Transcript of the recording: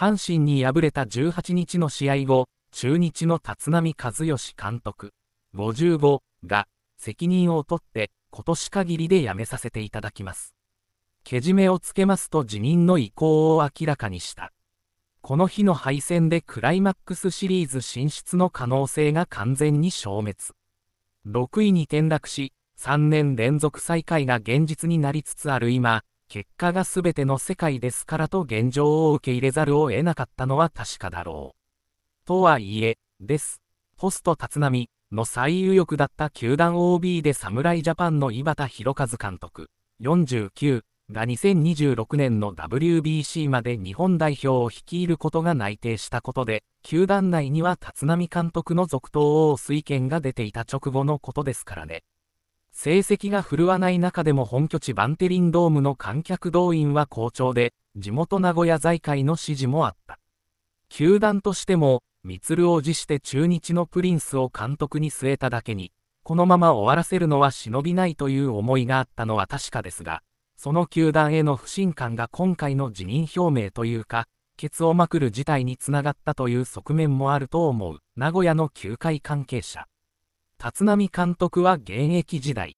阪神に敗れた18日の試合後、中日の立浪和義監督、55が責任を取って今年限りで辞めさせていただきます。けじめをつけますと辞任の意向を明らかにした。この日の敗戦でクライマックスシリーズ進出の可能性が完全に消滅。6位に転落し、3年連続再開が現実になりつつある今、結果が全ての世界ですからと現状を受け入れざるを得なかったのは確かだろう。とはいえ、です。ポスト立浪の最有力だった球団 OB で侍ジャパンの井端弘和監督、49が2026年の WBC まで日本代表を率いることが内定したことで、球団内には立浪監督の続投を推薦が出ていた直後のことですからね。成績が振るわない中でも本拠地バンテリンドームの観客動員は好調で、地元名古屋財界の支持もあった。球団としても、満を辞して中日のプリンスを監督に据えただけに、このまま終わらせるのは忍びないという思いがあったのは確かですが、その球団への不信感が今回の辞任表明というか、ケツをまくる事態につながったという側面もあると思う、名古屋の球界関係者。立浪監督は現役時代